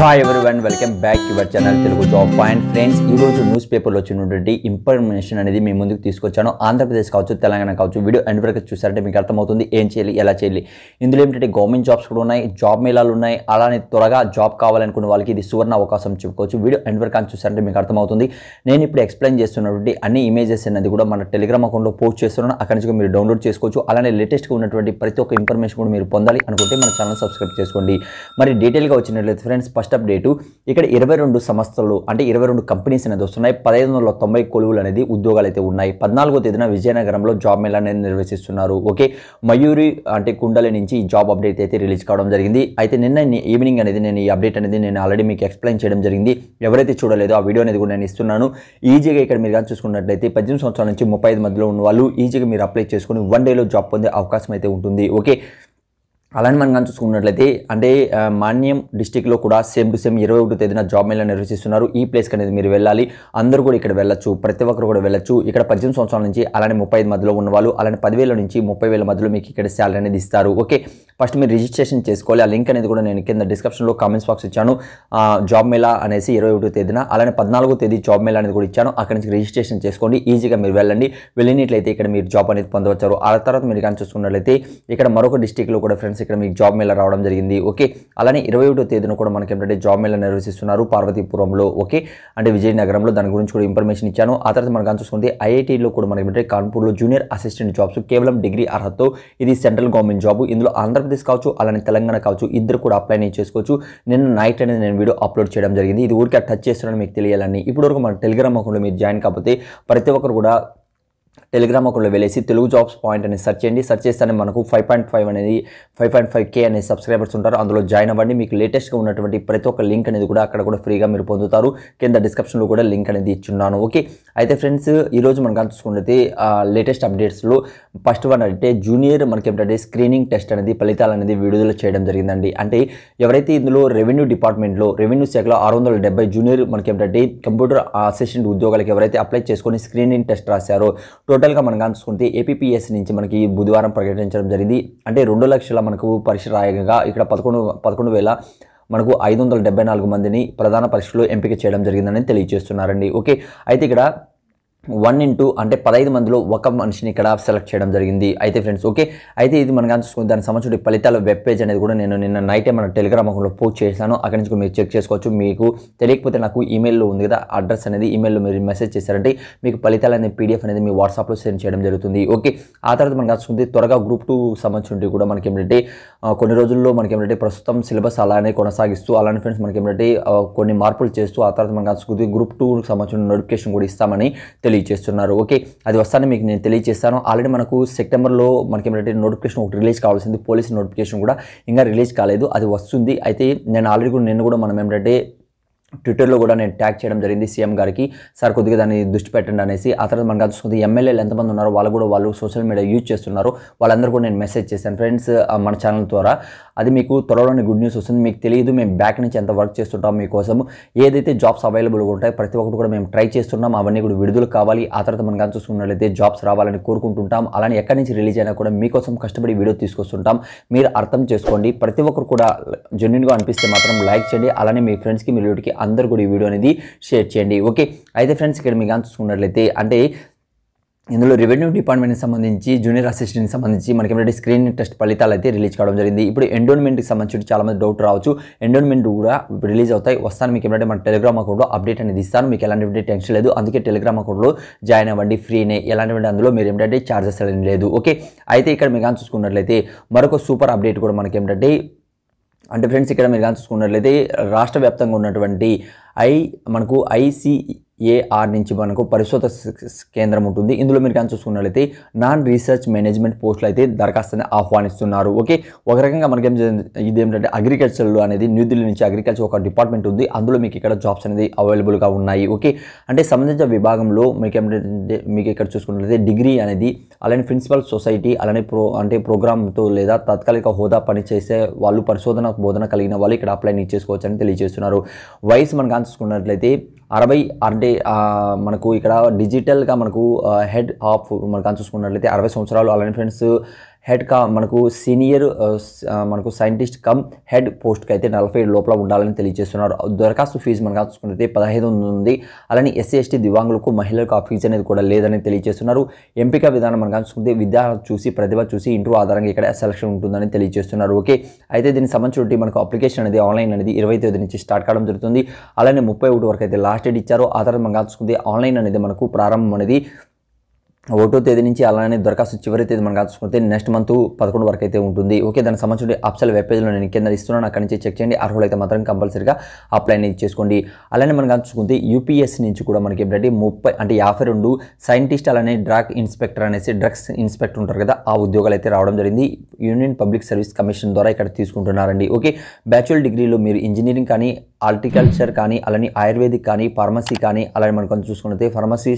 hi every one welcome back your channel Telugu job point friends ఈరోజు news పేపర్లో వచ్చినటువంటి information అనేది మీ ముందుకు తీసుకొచ్చాను ఆంధ్రప్రదేశ్ కావచ్చు తెలంగాణ కావచ్చు వీడియో ఎండ్ వరకు చూసారంటే మీకు అర్థమవుతుంది ఏం చేయాలి ఎలా చేయాలి ఇందులో ఏంటంటే గవర్నమెంట్ జాబ్స్ కూడా ఉన్నాయి జాబ్ మేళాలు ఉన్నాయి అలానే త్వరగా జాబ్ కావాలనుకున్న వాళ్ళకి ఇది సువర్ణ అవకాశం చెప్పుకోవచ్చు వీడియో ఎండ్ వరకు అని చూసారంటే మీకు అర్థమవుతుంది నేను ఇప్పుడు ఎక్స్ప్లెయిన్ చేస్తున్నటువంటి అన్ని ఇమేజెస్ అనేది కూడా మన టెలిగ్రామ్ అకౌంట్లో పోస్ట్ చేస్తున్నాను అక్కడి నుంచి మీరు డౌన్లోడ్ చేసుకోవచ్చు అలానే లేటెస్ట్గా ఉన్నటువంటి ప్రతి ఒక్క ఇన్ఫర్మేషన్ కూడా మీరు పొందాలి అనుకుంటే మన ఛానల్ సబ్స్క్రైబ్ చేసుకోండి మరి డీటెయిల్గా వచ్చినట్లయితే ఫ్రెండ్స్ ఫస్ట్ అప్డేటు ఇక్కడ ఇరవై రెండు సంస్థలు అంటే ఇరవై రెండు కంపెనీస్ అనేది వస్తున్నాయి పదహైదు వందల తొంభై కొలువులు అనేది ఉద్యోగాలు అయితే ఉన్నాయి పద్నాలుగో తేదీన విజయనగరంలో జాబ్ మేళా అనేది నిర్వహిస్తున్నారు ఓకే మయూరి అంటే కుండలి నుంచి ఈ జాబ్ అప్డేట్ అయితే రిలీజ్ కావడం జరిగింది అయితే నిన్న ఈవినింగ్ అనేది నేను ఈ అప్డేట్ అనేది నేను ఆల్రెడీ మీకు ఎక్స్ప్లెయిన్ చేయడం జరిగింది ఎవరైతే చూడలేదో ఆ వీడియో అనేది కూడా నేను ఇస్తున్నాను ఈజీగా ఇక్కడ మీరు కానీ చూసుకున్నట్లయితే పద్దెనిమిది సంవత్సరాల నుంచి ముప్పై ఐదు మధ్యలో ఉన్న వాళ్ళు ఈజీగా మీరు అప్లై చేసుకుని వన్ డేలో జాబ్ పొందే అవకాశం అయితే ఉంటుంది ఓకే అలానే మనం కానీ చూసుకున్నట్లయితే అంటే మాన్యం డిస్టిక్లో కూడా సేమ్ టు సేమ్ ఇరవై ఒకటి తేదీన జాబ్ మేళ నిర్వహిస్తున్నారు ఈ ప్లేస్కి అనేది మీరు వెళ్ళాలి అందరూ కూడా ఇక్కడ వెళ్ళచ్చు ప్రతి ఒక్కరు కూడా వెళ్ళచ్చు ఇక్కడ పద్దెనిమిది సంవత్సరాల నుంచి అలానే ముప్పై ఐదు మధ్యలో ఉన్నవాళ్ళు అలానే పదివేల నుంచి ముప్పై వేల మధ్యలో మీకు ఇక్కడ శాలరీ అనేది ఇస్తారు ఓకే ఫస్ట్ మీరు రిజిస్ట్రేషన్ చేసుకోవాలి ఆ లింక్ అనేది కూడా నేను కింద డిస్క్రిప్షన్లో కామెంట్స్ బాక్స్ ఇచ్చాను జాబ్ మేళా అనేసి ఇరవై ఒకటో తేదీన అలానే పద్నాలుగో తేదీ జాబ్ మేళా అనేది కూడా ఇచ్చాను అక్కడి నుంచి రిజిస్ట్రేషన్ చేసుకోండి ఈజీగా మీరు వెళ్ళండి వెళ్ళినట్లయితే ఇక్కడ మీరు జాబ్ అనేది పొందవచ్చారు ఆ తర్వాత మీరు కానీ చూసుకున్నట్లయితే ఇక్కడ మరొక డిస్టిక్లో కూడా ఫ్రెండ్స్ ఇక్కడ మీకు జాబ్ మేళ రావడం జరిగింది ఓకే అలానే ఇరవై ఒకటో తేదీన కూడా మనకి ఏంటంటే జాబ్ మేళ నిర్వహిస్తున్నారు పార్వతీపురంలో ఓకే అంటే విజయనగరంలో దాని గురించి కూడా ఇన్ఫర్మేషన్ ఇచ్చాను ఆ తర్వాత మనం కానీ చూసుకుంటే ఐఐటీలో కూడా మనకి ఏంటంటే కాన్పూర్లో జూనియర్ అసిస్టెంట్ జాబ్స్ కేవలం డిగ్రీ అర్హత ఇది సెంట్రల్ గవర్నమెంట్ జాబ్ ఇందులో ఆంధ్రప్రదేశ్ కావచ్చు అలానే తెలంగాణ కావచ్చు ఇద్దరు కూడా అప్లై చేసుకోవచ్చు నిన్న నైట్ అనేది నేను వీడియో అప్లోడ్ చేయడం జరిగింది ఇది ఊరికే టచ్ చేస్తున్నాను మీకు తెలియాలని ఇప్పటివరకు మన టెలిగ్రామ్ అకౌంట్లో మీరు జాయిన్ కాకపోతే ప్రతి ఒక్కరు కూడా టెలిగ్రామ్ ఒకళ్ళు వెళ్ళేసి తెలుగు జాబ్స్ పాయింట్ అనేది సెర్చ్ చేయండి సెర్చ్ చేస్తేనే మనకు ఫైవ్ పాయింట్ ఫైవ్ అనేది ఫైవ్ పాయింట్ ఫైవ్ కే అనేది సబ్స్క్రైబర్స్ ఉంటారు అందులో జాయిన్ అవ్వండి మీకు లేటెస్ట్గా ఉన్నటువంటి ప్రతి ఒక్క లింక్ అనేది కూడా అక్కడ కూడా ఫ్రీగా మీరు పొందుతారు కింద డిస్క్రిప్షన్లో కూడా లింక్ అనేది ఇచ్చున్నాను ఓకే అయితే ఫ్రెండ్స్ ఈరోజు మనం చూసుకున్నది లేటెస్ట్ అప్డేట్స్లో ఫస్ట్ వన్ అంటే జూనియర్ మనకి ఏంటంటే స్క్రీనింగ్ టెస్ట్ అనేది ఫలితాలు అనేది విడుదల చేయడం జరిగిందండి అంటే ఎవరైతే ఇందులో రెవెన్యూ డిపార్ట్మెంట్లో రెవెన్యూ శాఖలో ఆరు వందల డెబ్బై జూనియర్ మనకి ఏంటంటే కంప్యూటర్ అసిస్టెంట్ ఉద్యోగాలకు ఎవరైతే అప్లై చేసుకొని స్క్రీనింగ్ టెస్ట్ రాశారో టోటల్గా మనం కానుకుంటే ఏపీఎస్సీ నుంచి మనకి బుధవారం ప్రకటించడం జరిగింది అంటే రెండు లక్షల మనకు పరీక్ష రాయగా ఇక్కడ పదకొండు పదకొండు వేల మనకు ఐదు వందల డెబ్బై నాలుగు మందిని ప్రధాన పరీక్షలు ఎంపిక చేయడం జరిగిందని తెలియజేస్తున్నారండి ఓకే అయితే ఇక్కడ వన్ ఇంటూ అంటే పదహైదు మందిలో ఒక మనిషిని ఇక్కడ సెలెక్ట్ చేయడం జరిగింది అయితే ఫ్రెండ్స్ ఓకే అయితే ఇది మనకు చూసుకుని దాని సంబంధించిన ఫలితాల వెబ్ పేజ్ అనేది కూడా నేను నిన్న నైట్ మన టెలిగ్రామ్ అకౌంట్లో పోస్ట్ చేశాను అక్కడి నుంచి మీరు చెక్ చేసుకోవచ్చు మీకు తెలియకపోతే నాకు ఈమెయిల్లో ఉంది కదా అడ్రస్ అనేది ఈమెయిల్లో మీరు మెసేజ్ చేశారంటే మీకు ఫలితాలు అనేది పీడిఎఫ్ అనేది మీ వాట్సాప్లో సెండ్ చేయడం జరుగుతుంది ఓకే ఆ తర్వాత మనకు చూసుకుంది త్వరగా గ్రూప్ టూ సంబంధించి కూడా మనకి ఏంటంటే కొన్ని రోజుల్లో మనకి ఏంటంటే ప్రస్తుతం సిలబస్ అలానే కొనసాగిస్తూ అలానే ఫ్రెండ్స్ మనకి ఏంటంటే కొన్ని మార్పులు చేస్తూ ఆ తర్వాత మనకు చూసుకుంది గ్రూప్ టూకి సంబంధించిన నోటిఫికేషన్ కూడా ఇస్తామని తెలియదు తెలియజేస్తున్నారు ఓకే అది వస్తానని మీకు నేను తెలియజేస్తాను ఆల్రెడీ మనకు సెప్టెంబర్లో మనకి ఏంటంటే నోటిఫికేషన్ ఒకటి రిలీజ్ కావాల్సింది పోలీస్ నోటిఫికేషన్ కూడా ఇంకా రిలీజ్ కాలేదు అది వస్తుంది అయితే నేను ఆల్రెడీ కూడా నిన్ను కూడా మనం ఏమిటంటే ట్విట్టర్లో కూడా నేను ట్యాగ్ చేయడం జరిగింది సీఎం గారికి సార్ కొద్దిగా దాన్ని దృష్టి పెట్టండి అనేసి ఆ తర్వాత మనకు చూసుకుంది ఎమ్మెల్యేలు ఎంతమంది ఉన్నారో వాళ్ళు కూడా వాళ్ళు సోషల్ మీడియా యూజ్ చేస్తున్నారు వాళ్ళందరూ కూడా నేను మెసేజ్ చేశాను ఫ్రెండ్స్ మన ఛానల్ ద్వారా అది మీకు త్వరలోనే గుడ్ న్యూస్ వస్తుంది మీకు తెలియదు మేము బ్యాక్ నుంచి ఎంత వర్క్ చేస్తుంటాం మీకోసం ఏదైతే జాబ్స్ అవైలబుల్గా ఉంటాయో ప్రతి ఒక్కటి కూడా మేము ట్రై చేస్తున్నాం అవన్నీ కూడా విడుదల కావాలి ఆ తర్వాత మనం కానీ చూసుకున్నట్లయితే జాబ్స్ రావాలని కోరుకుంటుంటాం అలానే ఎక్కడి నుంచి రిలీజ్ అయినా కూడా మీకోసం కష్టపడి వీడియో తీసుకొస్తుంటాం మీరు అర్థం చేసుకోండి ప్రతి ఒక్కరు కూడా జెన్యున్గా అనిపిస్తే మాత్రం లైక్ చేయండి అలానే మీ ఫ్రెండ్స్కి మీ వీడియోకి అందరూ కూడా ఈ వీడియో అనేది షేర్ చేయండి ఓకే అయితే ఫ్రెండ్స్ ఇక్కడ మీకు చూసుకున్నట్లయితే అంటే ఇందులో రెవెన్యూ డిపార్ట్మెంట్కి సంబంధించి జూనియర్ అసిస్టెంట్కి సంబంధించి మనకి ఏంటంటే స్క్రీనింగ్ టెస్ట్ ఫలితాలు అయితే రిలీజ్ కావడం జరిగింది ఇప్పుడు ఎండోన్మెంట్కి సంబంధించి చాలామంది డౌట్ రావచ్చు ఎండోన్మెంట్ కూడా రిలీజ్ అవుతాయి వస్తాను మీకు ఏంటంటే మన టెలిగ్రామ్ అకౌంట్లో అప్డేట్ అనేది ఇస్తాను మీకు ఎలాంటి టెన్షన్ లేదు అందుకే టెలిగ్రామ్ అకౌంట్లో జాయిన్ అవ్వండి ఫ్రీనే ఎలాంటి అందులో మీరు ఏంటంటే ఛార్జెస్ అనేది లేదు ఓకే అయితే ఇక్కడ మీకు చూసుకున్నట్లయితే మరొక సూపర్ అప్డేట్ కూడా మనకి ఏంటంటే అంటే ఫ్రెండ్స్ ఇక్కడ మీరు కానీ చూసుకున్నట్లయితే రాష్ట్ర వ్యాప్తంగా ఉన్నటువంటి ఐ మనకు ఐసీ ఏఆర్ నుంచి మనకు పరిశోధన కేంద్రం ఉంటుంది ఇందులో మీరు కానీ చూసుకున్నట్లయితే నాన్ రీసెర్చ్ మేనేజ్మెంట్ పోస్టులు అయితే దరఖాస్తుని ఆహ్వానిస్తున్నారు ఓకే ఒక రకంగా మనకేం ఇది ఏంటంటే అగ్రికల్చర్లో అనేది న్యూఢిల్లీ నుంచి అగ్రికల్చర్ ఒక డిపార్ట్మెంట్ ఉంది అందులో మీకు ఇక్కడ జాబ్స్ అనేది అవైలబుల్గా ఉన్నాయి ఓకే అంటే సంబంధించిన విభాగంలో మీకు ఏమిటంటే మీకు ఇక్కడ చూసుకున్నట్లయితే డిగ్రీ అనేది అలానే ప్రిన్సిపల్ సొసైటీ అలానే ప్రో అంటే ప్రోగ్రామ్తో లేదా తాత్కాలిక హోదా పని చేసే వాళ్ళు పరిశోధన బోధన కలిగిన వాళ్ళు ఇక్కడ అప్లై అని తెలియజేస్తున్నారు వయసు మనం కానీ చూసుకున్నట్లయితే అరవై అంటే మనకు ఇక్కడ డిజిటల్గా మనకు హెడ్ ఆఫ్ మనకు చూసుకున్నట్లయితే అరవై సంవత్సరాలు అలానే ఫ్రెండ్స్ హెడ్ కా మనకు సీనియర్ మనకు సైంటిస్ట్ కమ్ హెడ్ పోస్ట్కి అయితే నలభై ఏడు లోపల ఉండాలని తెలియజేస్తున్నారు దరఖాస్తు ఫీజు మనం చూసుకుంటే పదహైదు ఉంది అలానే ఎస్సీ ఎస్టీ దివాంగులకు మహిళలకు ఆ ఫీజు అనేది కూడా లేదని తెలియజేస్తున్నారు ఎంపిక విధానం మనం చూసుకుంటే విద్య చూసి ప్రతిభ చూసి ఇంటర్వ్యూ ఆధారంగా ఇక్కడ సెలక్షన్ ఉంటుందని తెలియజేస్తున్నారు ఓకే అయితే దీనికి సంబంధించి మనకు అప్లికేషన్ అనేది ఆన్లైన్ అనేది ఇరవై తేదీ నుంచి స్టార్ట్ కావడం జరుగుతుంది అలానే ముప్పై ఒకటి వరకు అయితే లాస్ట్ డేట్ ఇచ్చారు ఆ తర్వాత మనం చూసుకుంటే ఆన్లైన్ అనేది మనకు ప్రారంభం అనేది ఒకటో తేదీ నుంచి అలానే దరఖాస్తు చివరి తేదీ మనం కాల్చుకుంటే నెక్స్ట్ మంత్ పదకొండు వరకు అయితే ఉంటుంది ఓకే దానికి సంబంధించిన అప్సల్ వెబ్ పేజ్లో నేను కింద ఇస్తున్నాను అక్కడి నుంచి చెక్ చేయండి అర్హులైతే మాత్రం కంపల్సరీగా అప్లై అనేది చేసుకోండి అలానే మనం కాల్చుకుంటే యూపీఎస్సీ నుంచి కూడా మనకి ఏంటంటే ముప్పై అంటే యాభై రెండు సైంటిస్ట్ అలానే డ్రగ్ ఇన్స్పెక్టర్ అనేసి డ్రగ్స్ ఇన్స్పెక్టర్ ఉంటారు కదా ఆ ఉద్యోగాలు అయితే రావడం జరిగింది యూనియన్ పబ్లిక్ సర్వీస్ కమిషన్ ద్వారా ఇక్కడ తీసుకుంటున్నారండి ఓకే బ్యాచులర్ డిగ్రీలో మీరు ఇంజనీరింగ్ కానీ హార్టికల్చర్ కానీ అలానే ఆయుర్వేదిక్ కానీ ఫార్మసీ కానీ అలానే మనం కొంచెం చూసుకున్నట్లయితే ఫార్మసీ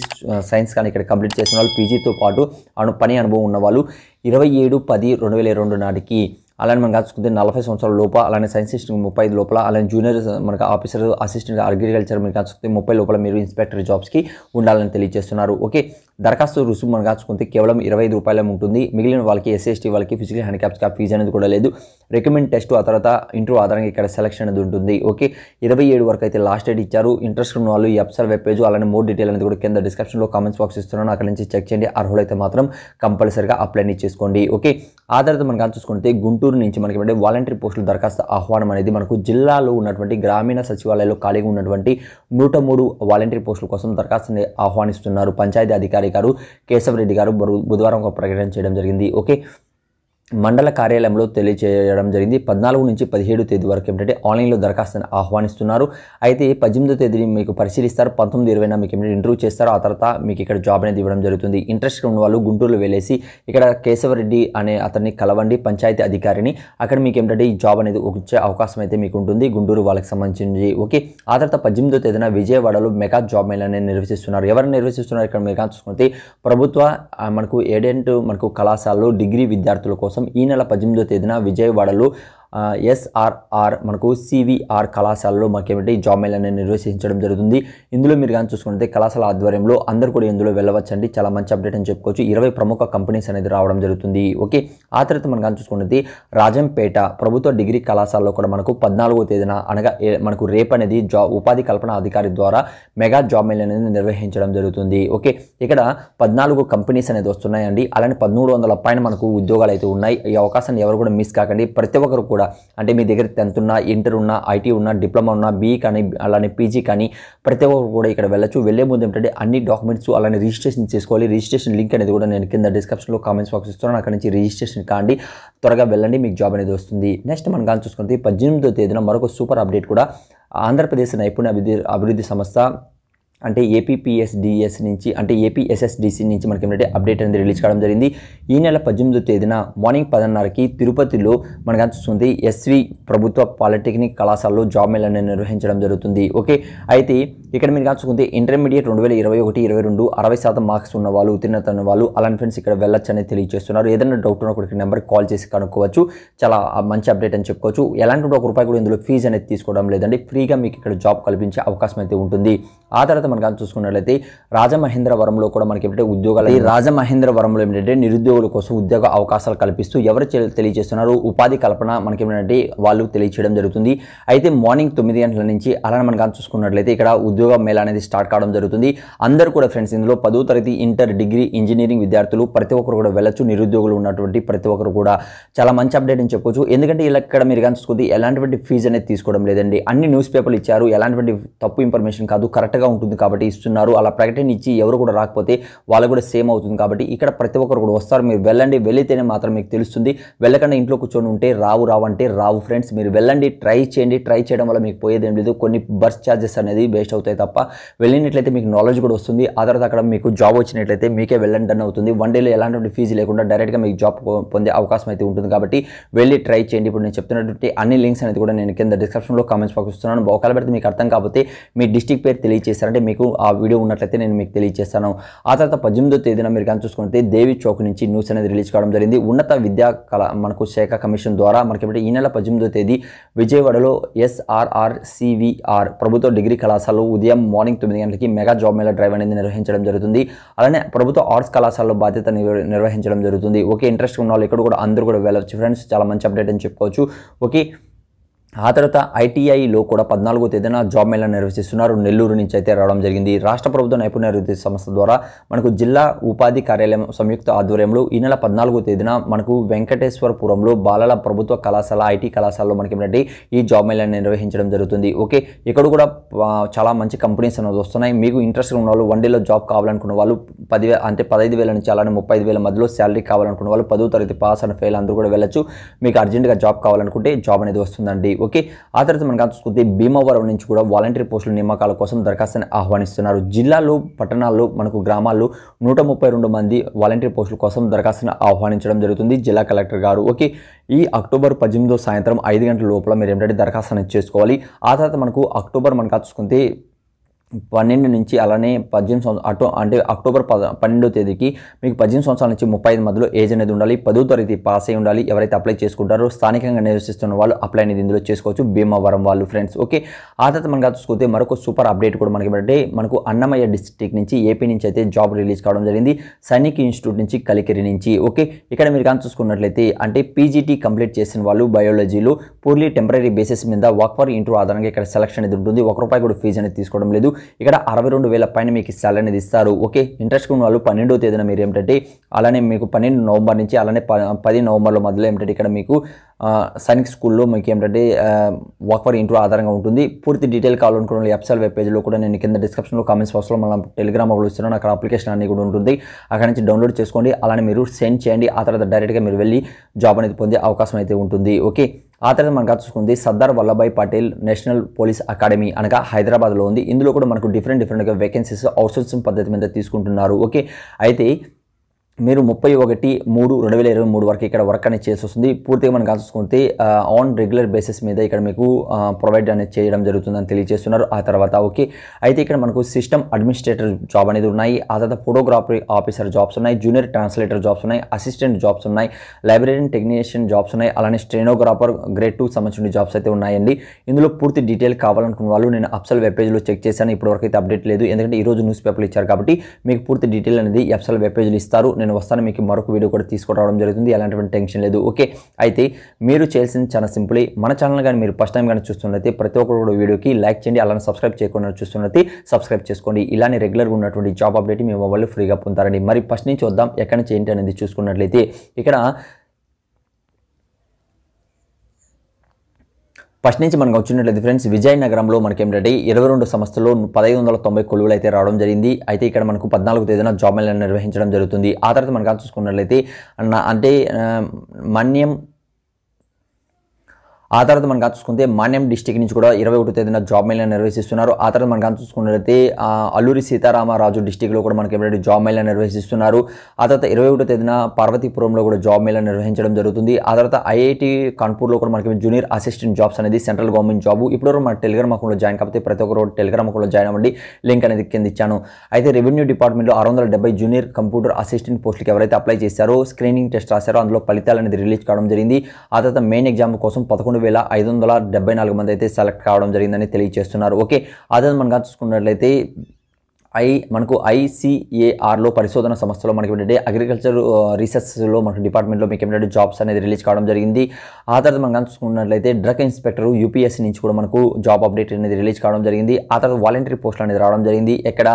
సైన్స్ కానీ ఇక్కడ కంప్లీట్ చేసిన వాళ్ళు పీజీతో పాటు అను పని అనుభవం ఉన్నవాళ్ళు ఇరవై ఏడు పది రెండు వేల రెండు నాటికి అలానే మనం కాచుకుంటే నలభై సంవత్సరాల లోప అలానే సైంటిస్ట్ ముప్పై ఐదు లోపల అలానే జూనియర్ మనకు ఆఫీసర్ అసిస్టెంట్ అగ్రికల్చర్ మీరు కాచుకుంటే ముప్పై లోపల మీరు ఇన్స్పెక్టర్ జాబ్స్కి ఉండాలని తెలియజేస్తున్నారు ఓకే దరఖాస్తు రుసుము మనం కాచుకుంటే కేవలం ఇరవై ఐదు ఉంటుంది మిగిలిన వాళ్ళకి ఎస్సీఎస్టీ వాళ్ళకి ఫిజికల్ కా ఫీజు అనేది కూడా లేదు రికమెండ్ టెస్ట్ ఆ తర్వాత ఇంటర్వ్యూ ఆధారంగా ఇక్కడ సెలక్షన్ అనేది ఉంటుంది ఓకే ఇరవై ఏడు వరకు అయితే లాస్ట్ డేట్ ఇచ్చారు ఇంట్రెస్ట్ ఉన్న వాళ్ళు ఈ అప్సర్ వెబ్ పేజ్ అలానే మోర్ డీటెయిల్ అనేది కూడా కింద డిస్క్రిప్షన్లో కామెంట్స్ బాక్స్ ఇస్తున్నాను అక్కడ నుంచి చెక్ చేయండి అర్హులైతే మాత్రం కంపల్సరిగా అప్లై చేసుకోండి ఓకే ఆ తర్వాత మనం కానీ చూసుకుంటే గుంటూరు నుంచి మనకి అంటే వాలంటీర్ పోస్టుల దరఖాస్తు ఆహ్వానం అనేది మనకు జిల్లాలో ఉన్నటువంటి గ్రామీణ సచివాలయాల్లో ఖాళీగా ఉన్నటువంటి నూట మూడు వాలంటీర్ పోస్టుల కోసం దరఖాస్తుని ఆహ్వానిస్తున్నారు పంచాయతీ అధికారి అధికారు కేశవరెడ్డి గారు బుధవారం ఒక ప్రకటన చేయడం జరిగింది ఓకే మండల కార్యాలయంలో తెలియజేయడం జరిగింది పద్నాలుగు నుంచి పదిహేడు తేదీ వరకు ఏమిటంటే ఆన్లైన్లో దరఖాస్తును ఆహ్వానిస్తున్నారు అయితే పద్దెనిమిదో తేదీని మీకు పరిశీలిస్తారు పంతొమ్మిది ఇరవై మీకు ఏమిటంటే ఇంటర్వ్యూ చేస్తారు ఆ తర్వాత మీకు ఇక్కడ జాబ్ అనేది ఇవ్వడం జరుగుతుంది ఇంట్రెస్ట్ ఉన్న వాళ్ళు గుంటూరులో వెళ్ళేసి ఇక్కడ కేశవరెడ్డి అనే అతన్ని కలవండి పంచాయతీ అధికారిని అక్కడ మీకు ఏమిటంటే ఈ జాబ్ అనేది వచ్చే అవకాశం అయితే మీకు ఉంటుంది గుంటూరు వాళ్ళకి సంబంధించి ఓకే ఆ తర్వాత పద్దెనిమిదో తేదీన విజయవాడలో మెగా జాబ్ మేళ అనేది నిర్వహిస్తున్నారు ఎవరు నిర్వహిస్తున్నారు ఇక్కడ మెగా చూసుకుంటే ప్రభుత్వ మనకు ఏడెంట్ మనకు కళాశాలలో డిగ్రీ విద్యార్థుల కోసం కోసం ఈ నెల పద్దెనిమిదో తేదీన విజయవాడలో ఎస్ఆర్ఆర్ మనకు సివిఆర్ కళాశాలలో మనకి ఏమంటే ఈ జాబ్ మేళ నిర్వహించడం జరుగుతుంది ఇందులో మీరు కానీ చూసుకుంటే కళాశాల ఆధ్వర్యంలో అందరూ కూడా ఇందులో వెళ్ళవచ్చండి చాలా మంచి అప్డేట్ అని చెప్పుకోవచ్చు ఇరవై ప్రముఖ కంపెనీస్ అనేది రావడం జరుగుతుంది ఓకే ఆ తర్వాత మనం కానీ చూసుకుంటే రాజంపేట ప్రభుత్వ డిగ్రీ కళాశాలలో కూడా మనకు పద్నాలుగో తేదీన అనగా మనకు రేపు అనేది జా ఉపాధి కల్పన అధికారి ద్వారా మెగా జాబ్ మేళ అనేది నిర్వహించడం జరుగుతుంది ఓకే ఇక్కడ పద్నాలుగు కంపెనీస్ అనేది వస్తున్నాయండి అలానే పదమూడు వందల పైన మనకు ఉద్యోగాలు అయితే ఉన్నాయి ఈ అవకాశాన్ని ఎవరు కూడా మిస్ కాకండి ప్రతి ఒక్కరు కూడా కూడా అంటే మీ దగ్గర టెన్త్ ఉన్నా ఇంటర్ ఉన్నా ఐటీ ఉన్నా డిప్లొమా ఉన్నా బీఈ e కానీ అలానే పీజీ కానీ ప్రతి ఒక్కరు కూడా ఇక్కడ వెళ్ళచ్చు వెళ్ళే ముందు ఏంటంటే అన్ని డాక్యుమెంట్స్ అలానే రిజిస్ట్రేషన్ చేసుకోవాలి రిజిస్ట్రేషన్ లింక్ అనేది కూడా నేను కింద డిస్క్రిప్షన్లో కామెంట్స్ బాక్స్ ఇస్తున్నాను అక్కడ నుంచి రిజిస్ట్రేషన్ కాండి త్వరగా వెళ్ళండి మీకు జాబ్ అనేది వస్తుంది నెక్స్ట్ మనం కానీ చూసుకుంటే పద్దెనిమిదో తేదీన మరొక సూపర్ అప్డేట్ కూడా ఆంధ్రప్రదేశ్ నైపుణ్య అభివృద్ధి అభివృద్ధి సంస్థ అంటే ఏపీపీఎస్డిఎస్ నుంచి అంటే ఏపీఎస్ఎస్డిసి నుంచి మనకి ఏంటంటే అప్డేట్ అనేది రిలీజ్ కావడం జరిగింది ఈ నెల పద్దెనిమిదో తేదీన మార్నింగ్ పదన్నరకి తిరుపతిలో మనకు అనిపిస్తుంది ఎస్వి ప్రభుత్వ పాలిటెక్నిక్ కళాశాలలో జాబ్ మేళాన్ని నిర్వహించడం జరుగుతుంది ఓకే అయితే ఇక్కడ మీరు కాచుకుంది ఇంటర్మీడియట్ రెండు వేల ఇరవై ఒకటి ఇరవై రెండు అరవై శాతం మార్క్స్ ఉన్న వాళ్ళు ఉత్తీర్ణత ఉన్న వాళ్ళు అలాంటి ఫ్రెండ్స్ ఇక్కడ వెళ్ళొచ్చు అనేది తెలియజేస్తున్నారు ఏదైనా డౌట్ ఉన్న ఒకరికి నెంబర్ కాల్ చేసి కనుక్కోవచ్చు చాలా మంచి అప్డేట్ అని చెప్పుకోవచ్చు ఎలాంటి ఒక రూపాయి కూడా ఇందులో ఫీజు అనేది తీసుకోవడం లేదండి ఫ్రీగా మీకు ఇక్కడ జాబ్ కల్పించే అవకాశం అయితే ఉంటుంది ఆ తర్వాత తర్వాత మనం కానీ చూసుకున్నట్లయితే రాజమహేంద్రవరంలో కూడా మనకి ఏంటంటే ఉద్యోగాలు ఈ రాజమహేంద్రవరంలో ఏంటంటే నిరుద్యోగుల కోసం ఉద్యోగ అవకాశాలు కల్పిస్తూ ఎవరు తెలియజేస్తున్నారు ఉపాధి కల్పన మనకి ఏంటంటే వాళ్ళు తెలియచేయడం జరుగుతుంది అయితే మార్నింగ్ తొమ్మిది గంటల నుంచి అలానే మనం కానీ చూసుకున్నట్లయితే ఇక్కడ ఉద్యోగ మేళ అనేది స్టార్ట్ కావడం జరుగుతుంది అందరూ కూడా ఫ్రెండ్స్ ఇందులో పదో తరగతి ఇంటర్ డిగ్రీ ఇంజనీరింగ్ విద్యార్థులు ప్రతి ఒక్కరు కూడా వెళ్ళచ్చు నిరుద్యోగులు ఉన్నటువంటి ప్రతి ఒక్కరు కూడా చాలా మంచి అప్డేట్ అని చెప్పొచ్చు ఎందుకంటే ఇలా ఇక్కడ మీరు కానీ చూసుకుంది ఫీజు అనేది తీసుకోవడం లేదండి అన్ని న్యూస్ పేపర్లు ఇచ్చారు ఎలాంటి తప్పు ఇన్ఫర్మేషన్ కాదు కరెక్ట్గా ఉంటుంది కాబట్టి ఇస్తున్నారు అలా ప్రకటన ఇచ్చి ఎవరు కూడా రాకపోతే వాళ్ళు కూడా సేమ్ అవుతుంది కాబట్టి ఇక్కడ ప్రతి ఒక్కరు కూడా వస్తారు మీరు వెళ్ళండి వెళ్ళితేనే మాత్రం మీకు తెలుస్తుంది వెళ్ళకుండా ఇంట్లో కూర్చొని ఉంటే రావు రావు అంటే రావు ఫ్రెండ్స్ మీరు వెళ్ళండి ట్రై చేయండి ట్రై చేయడం వల్ల మీకు పోయేదేం లేదు కొన్ని బస్ ఛార్జెస్ అనేది వేస్ట్ అవుతాయి తప్ప వెళ్ళినట్లయితే మీకు నాలెడ్జ్ కూడా వస్తుంది ఆ తర్వాత అక్కడ మీకు జాబ్ వచ్చినట్లయితే మీకే వెళ్ళండి అని అవుతుంది వన్ డేలో ఎలాంటి ఫీజు లేకుండా డైరెక్ట్గా మీకు జాబ్ పొందే అవకాశం అయితే ఉంటుంది కాబట్టి వెళ్ళి ట్రై చేయండి ఇప్పుడు నేను చెప్తున్నటువంటి అన్ని లింక్స్ అనేది కూడా నేను కింద డిస్క్రిప్షన్లో కామెంట్స్ పంపిస్తున్నాను ఒకవేళ పెడితే మీకు అర్థం కాకపోతే మీ డిస్టిక్ పేరు తెలియజేశారంటే మీకు ఆ వీడియో ఉన్నట్లయితే నేను మీకు తెలియజేస్తాను ఆ తర్వాత పద్దెనిమిదో తేదీన మీరు కానీ చూసుకుంటే దేవి చౌక్ నుంచి న్యూస్ అనేది రిలీజ్ కావడం జరిగింది ఉన్నత విద్యా కళ మనకు శాఖ కమిషన్ ద్వారా మనకి ఈ నెల పద్దెనిమిదో తేదీ విజయవాడలో ఎస్ఆర్ఆర్ సివిఆర్ ప్రభుత్వ డిగ్రీ కళాశాలలు ఉదయం మార్నింగ్ తొమ్మిది గంటలకి మెగా జాబ్ మేళ డ్రైవ్ అనేది నిర్వహించడం జరుగుతుంది అలానే ప్రభుత్వ ఆర్ట్స్ కళాశాలలో బాధ్యత నిర్వహించడం జరుగుతుంది ఓకే ఇంట్రెస్ట్ ఉన్న వాళ్ళు ఇక్కడ కూడా అందరూ కూడా వెళ్ళవచ్చు ఫ్రెండ్స్ చాలా మంచి అప్డేట్ అని చెప్పుకోవచ్చు ఓకే ఆ తర్వాత ఐటీఐలో కూడా పద్నాలుగో తేదీన జాబ్ మేళా నిర్వహిస్తున్నారు నెల్లూరు నుంచి అయితే రావడం జరిగింది రాష్ట్ర ప్రభుత్వ నైపుణ్యాభివృద్ధి సంస్థ ద్వారా మనకు జిల్లా ఉపాధి కార్యాలయం సంయుక్త ఆధ్వర్యంలో ఈ నెల పద్నాలుగో తేదీన మనకు వెంకటేశ్వరపురంలో బాలల ప్రభుత్వ కళాశాల ఐటీ కళాశాలలో మనకి ఏంటంటే ఈ జాబ్ మేళా నిర్వహించడం జరుగుతుంది ఓకే ఇక్కడ కూడా చాలా మంచి కంపెనీస్ అనేది వస్తున్నాయి మీకు ఇంట్రెస్ట్ ఉన్న వాళ్ళు వన్ డేలో జాబ్ కావాలనుకున్న వాళ్ళు పది అంటే పదహైదు వేల నుంచి అలానే ముప్పై వేల మధ్యలో శాలరీ కావాలనుకున్న వాళ్ళు పదో తరగతి పాస్ అండ్ ఫెయిల్ అందరూ కూడా వెళ్ళచ్చు మీకు అర్జెంటుగా జాబ్ కావాలనుకుంటే జాబ్ అనేది వస్తుందండి ఓకే ఆ తర్వాత మనం చూసుకుంటే భీమవరం నుంచి కూడా వాలంటీర్ పోస్టుల నియామకాల కోసం దరఖాస్తుని ఆహ్వానిస్తున్నారు జిల్లాలో పట్టణాల్లో మనకు గ్రామాల్లో నూట ముప్పై రెండు మంది వాలంటీర్ పోస్టుల కోసం దరఖాస్తును ఆహ్వానించడం జరుగుతుంది జిల్లా కలెక్టర్ గారు ఓకే ఈ అక్టోబర్ పద్దెనిమిదో సాయంత్రం ఐదు గంటల లోపల మీరు ఏమిటంటే అనేది చేసుకోవాలి ఆ తర్వాత మనకు అక్టోబర్ మనం చూసుకుంటే పన్నెండు నుంచి అలానే పద్దెనిమిది సంవత్సరం అటో అంటే అక్టోబర్ పద పన్నెండో తేదీకి మీకు పద్దెనిమిది సంవత్సరాల నుంచి ముప్పై ఐదు మధ్యలో ఏజ్ అనేది ఉండాలి పదో తరగతి పాస్ అయి ఉండాలి ఎవరైతే అప్లై చేసుకుంటారో స్థానికంగా నివసిస్తున్న వాళ్ళు అప్లై అనేది ఇందులో చేసుకోవచ్చు భీమవరం వాళ్ళు ఫ్రెండ్స్ ఓకే ఆ తర్వాత మనం చూసుకుంటే మరొక సూపర్ అప్డేట్ కూడా మనకి ఏంటంటే మనకు అన్నమయ్య డిస్టిక్ నుంచి ఏపీ నుంచి అయితే జాబ్ రిలీజ్ కావడం జరిగింది సైనిక్ ఇన్స్టిట్యూట్ నుంచి కలికిరి నుంచి ఓకే ఇక్కడ మీరు కానీ చూసుకున్నట్లయితే అంటే పీజీటీ కంప్లీట్ చేసిన వాళ్ళు బయాలజీలో పూర్లీ టెంపరీ బేసిస్ మీద వర్క్ ఫర్ ఇంటర్వ్యూ ఆధారంగా ఇక్కడ సెలక్షన్ అనేది ఉంటుంది ఒక రూపాయి కూడా ఫీజు అనేది తీసుకోవడం లేదు ఇక్కడ అరవై రెండు వేల పైన మీకు సాలరీ అనేది ఇస్తారు ఓకే ఇంట్రెస్ట్ ఉన్న వాళ్ళు పన్నెండో తేదీన మీరు ఏమిటంటే అలానే మీకు పన్నెండు నవంబర్ నుంచి అలానే పది నవంబర్లో మధ్యలో ఏమిటంటే ఇక్కడ మీకు సైనిక్ స్కూల్లో మీకు ఏంటంటే వర్క్ ఫర్ ఇంటర్వ్యూ ఆధారంగా ఉంటుంది పూర్తి డీటెయిల్ కావాలనుకున్న ఎప్సల్ వెబ్ పేజ్లో కూడా నేను కింద డిస్క్రిప్షన్లో కామెంట్స్ బాక్స్లో మనం టెలిగ్రామ్ అవ్వలు ఇస్తున్నాను అక్కడ అప్లికేషన్ అన్ని కూడా ఉంటుంది అక్కడ నుంచి డౌన్లోడ్ చేసుకోండి అలానే మీరు సెండ్ చేయండి ఆ తర్వాత డైరెక్ట్గా మీరు వెళ్ళి జాబ్ అనేది పొందే అవకాశం అయితే ఉంటుంది ఓకే ఆ తర్వాత మనం చూసుకుంది Sardar Vallabhbhai Patel national police academy అనగా హైదరాబాద్లో ఉంది ఇందులో కూడా మనకు డిఫరెంట్ డిఫరెంట్గా వేకెన్సీస్ అవుట్సోర్సింగ్ పద్ధతి మీద తీసుకుంటున్నారు ఓకే అయితే మీరు ముప్పై ఒకటి మూడు రెండు వేల ఇరవై మూడు వరకు ఇక్కడ వర్క్ అనేది చేసి వస్తుంది పూర్తిగా మనం చూసుకుంటే ఆన్ రెగ్యులర్ బేసిస్ మీద ఇక్కడ మీకు ప్రొవైడ్ అనేది చేయడం జరుగుతుందని తెలియజేస్తున్నారు ఆ తర్వాత ఓకే అయితే ఇక్కడ మనకు సిస్టమ్ అడ్మినిస్ట్రేటర్ జాబ్ అనేది ఉన్నాయి ఆ తర్వాత ఫోటోగ్రాఫీ ఆఫీసర్ జాబ్స్ ఉన్నాయి జూనియర్ ట్రాన్స్లేటర్ జాబ్స్ ఉన్నాయి అసిస్టెంట్ జాబ్స్ ఉన్నాయి లైబ్రరీన్ టెక్నీషియన్ జాబ్స్ ఉన్నాయి అలానే స్ట్రెనోగ్రాఫర్ గ్రేడ్ టూ సంబంధించిన జాబ్స్ అయితే ఉన్నాయండి ఇందులో పూర్తి డీటెయిల్ కావాలనుకున్న వాళ్ళు నేను అప్సల్ వెబ్ పేజ్లో చెక్ చేశాను ఇప్పటివరకు అయితే అప్డేట్ లేదు ఎందుకంటే ఈరోజు న్యూస్ పేపర్లు ఇచ్చారు కాబట్టి మీకు పూర్తి డీటెయిల్ అనేది అప్సల్ వెబ్ పేజ్లు ఇస్తారు నేను నేను వస్తాను మీకు మరొక వీడియో కూడా తీసుకురావడం జరుగుతుంది ఎలాంటివంటి టెన్షన్ లేదు ఓకే అయితే మీరు చేయాల్సింది చాలా సింపుల్ మన ఛానల్ కానీ మీరు ఫస్ట్ టైం కానీ చూస్తున్నట్లయితే ప్రతి ఒక్కరు కూడా వీడియోకి లైక్ చేయండి అలానే సబ్స్క్రైబ్ చేయకుండా చూస్తున్నట్టు సబ్స్క్రైబ్ చేసుకోండి ఇలానే రెగ్యులర్గా ఉన్నటువంటి జాబ్ అప్డేట్ మీ మొబైల్లో ఫ్రీగా పొందారండి మరి ఫస్ట్ నుంచి వద్దాం ఎక్కడి నుంచి ఏంటి అనేది చూసుకున్నట్లయితే ఇక్కడ ఫస్ట్ నుంచి మనకు వచ్చినట్లయితే ఫ్రెండ్స్ విజయనగరంలో మనకి ఏంటంటే ఇరవై రెండు సంస్థలు పదహైదు వందల తొంభై కొలువులు అయితే రావడం జరిగింది అయితే ఇక్కడ మనకు పద్నాలుగు తేదీన జాబ్ మేళాన్ని నిర్వహించడం జరుగుతుంది ఆ తర్వాత మనకు చూసుకున్నట్లయితే అంటే మన్యం ఆ తర్వాత మనం కాదు చూసుకుంటే మాన్యం డిస్టిక్ నుంచి కూడా ఇరవై ఒకటో తేదీన జాబ్ మేళను నిర్వహిస్తున్నారు ఆ తర్వాత మనం చూసుకున్నట్లయితే అల్లూరి సీతారామరాజు డిస్టిక్లో కూడా మనకి ఎవరైతే జాబ్ మేళను నిర్వహిస్తున్నారు ఆ తర్వాత ఇరవై ఒకటో తేదీన పార్వతీపురంలో కూడా జాబ్ మేళను నిర్వహించడం జరుగుతుంది ఆ తర్వాత ఐఐటి కాన్పూర్లో కూడా మనకి జూనియర్ అసిస్టెంట్ జాబ్స్ అనేది సెంట్రల్ గవర్నమెంట్ జాబ్ ఇప్పుడు మన టెలిగ్రామ్ అకౌంట్లో జాయిన్ కాకపోతే ప్రతి ఒక్కరు టెలిగ్రామ్ అకౌంట్లో జాయిన్ అవ్వండి లింక్ అనేది కింద ఇచ్చాను అయితే రెవెన్యూ డిపార్ట్మెంట్లో ఆరు వందల డెబ్బై జూనియర్ కంప్యూటర్ అసిస్టెంట్ పోస్టులకు ఎవరైతే అప్లై చేశారో స్క్రీనింగ్ టెస్ట్ రాశారో అందులో ఫలితాలు అనేది రిలీజ్ కావడం జరిగింది ఆ తర్వాత మెయిన్ ఎగ్జామ్ కోసం పదకొండు పదకొండు వేల ఐదు వందల డెబ్బై నాలుగు మంది అయితే సెలెక్ట్ కావడం జరిగిందని తెలియజేస్తున్నారు ఓకే అదే మనం చూసుకున్నట్లయితే ఐ మనకు ఐసీఏఆర్లో పరిశోధన సంస్థలో మనకి ఏంటంటే అగ్రికల్చర్ రీసెర్చ్లో మనకు డిపార్ట్మెంట్లో మీకు ఏంటంటే జాబ్స్ అనేది రిలీజ్ కావడం జరిగింది ఆ తర్వాత మనం కనుకున్నట్లయితే డ్రగ్ ఇన్స్పెక్టర్ యూపీఎస్సీ నుంచి కూడా మనకు జాబ్ అప్డేట్ అనేది రిలీజ్ కావడం జరిగింది ఆ తర్వాత వాలంటరీ పోస్టులు అనేది రావడం జరిగింది ఎక్కడ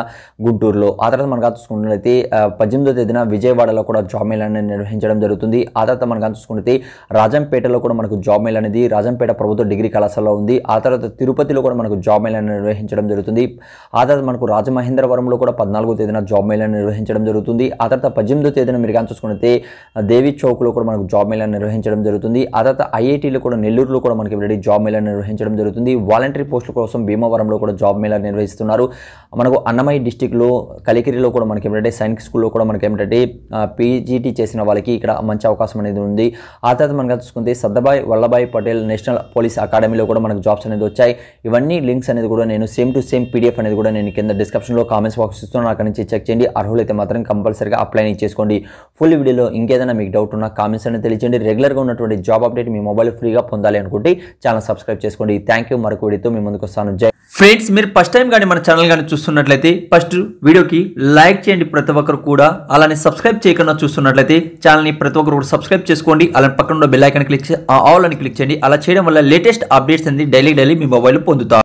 గుంటూరులో ఆ తర్వాత మనం కనుకున్నట్లయితే పద్దెనిమిదో తేదీన విజయవాడలో కూడా జాబ్ మేళ అనేది నిర్వహించడం జరుగుతుంది ఆ తర్వాత మనం కనుకున్నట్లయితే రాజంపేటలో కూడా మనకు జాబ్ మేళ అనేది రాజంపేట ప్రభుత్వ డిగ్రీ కళాశాలలో ఉంది ఆ తర్వాత తిరుపతిలో కూడా మనకు జాబ్ మేళ నిర్వహించడం జరుగుతుంది ఆ తర్వాత మనకు రాజమహేంద్ర సికింద్రవరంలో కూడా పద్నాలుగో తేదీన జాబ్ మేళాను నిర్వహించడం జరుగుతుంది ఆ తర్వాత పద్దెనిమిదో తేదీన మీరు కానీ చూసుకున్నైతే దేవి చౌక్లో కూడా మనకు జాబ్ మేళాను నిర్వహించడం జరుగుతుంది ఆ తర్వాత ఐఐటీలో కూడా నెల్లూరులో కూడా మనకి ఆల్రెడీ జాబ్ మేళాను నిర్వహించడం జరుగుతుంది వాలంటరీ పోస్టుల కోసం భీమవరంలో కూడా జాబ్ మేళా నిర్వహిస్తున్నారు మనకు అన్నమయ్య డిస్టిక్లో కలికిరిలో కూడా మనకి ఏమిటంటే సైనిక్ స్కూల్లో కూడా మనకి ఏమిటంటే పీజీటీ చేసిన వాళ్ళకి ఇక్కడ మంచి అవకాశం అనేది ఉంది ఆ తర్వాత మనకు చూసుకుంటే సర్దాబాయ్ వల్లభాయ్ పటేల్ నేషనల్ పోలీస్ అకాడమీలో కూడా మనకు జాబ్స్ అనేది వచ్చాయి ఇవన్నీ లింక్స్ అనేది కూడా నేను సేమ్ టు సేమ్ పీడిఎఫ్ అనేది కూడా నేను కింద డిస్క్రిప్షన్లో కామెంట్స్ బాక్స్ ఇస్తున్నాను అక్కడి నుంచి చెక్ చేయండి అర్హులైతే మాత్రం కంపల్సరీగా అప్లై చేసుకోండి ఫుల్ వీడియోలో ఇంకేదైనా మీకు డౌట్ ఉన్నా కామెంట్స్ అనేది తెలియజేయండి రెగ్యులర్గా ఉన్నటువంటి జాబ్ అప్డేట్ మీ మొబైల్ ఫ్రీగా పొందాలి అనుకుంటే ఛానల్ సబ్స్క్రైబ్ చేసుకోండి థ్యాంక్ యూ మరొక వీడియోతో మీ ముందుకు వస్తాను జై ఫ్రెండ్స్ మీరు ఫస్ట్ టైం కానీ మన ఛానల్ కానీ చూస్తున్నట్లయితే ఫస్ట్ వీడియోకి లైక్ చేయండి ప్రతి ఒక్కరు కూడా అలానే సబ్స్క్రైబ్ చేయకుండా చూస్తున్నట్లయితే ఛానల్ని ప్రతి ఒక్కరు కూడా సబ్స్క్రైబ్ చేసుకోండి అలానే పక్కన బెల్ ఐకన్ క్లిక్ ఆల్ అని క్లిక్ చేయండి అలా చేయడం వల్ల లేటెస్ట్ అప్డేట్స్ అనేది డైలీ డైలీ మీ మొబైల్ పొందుతారు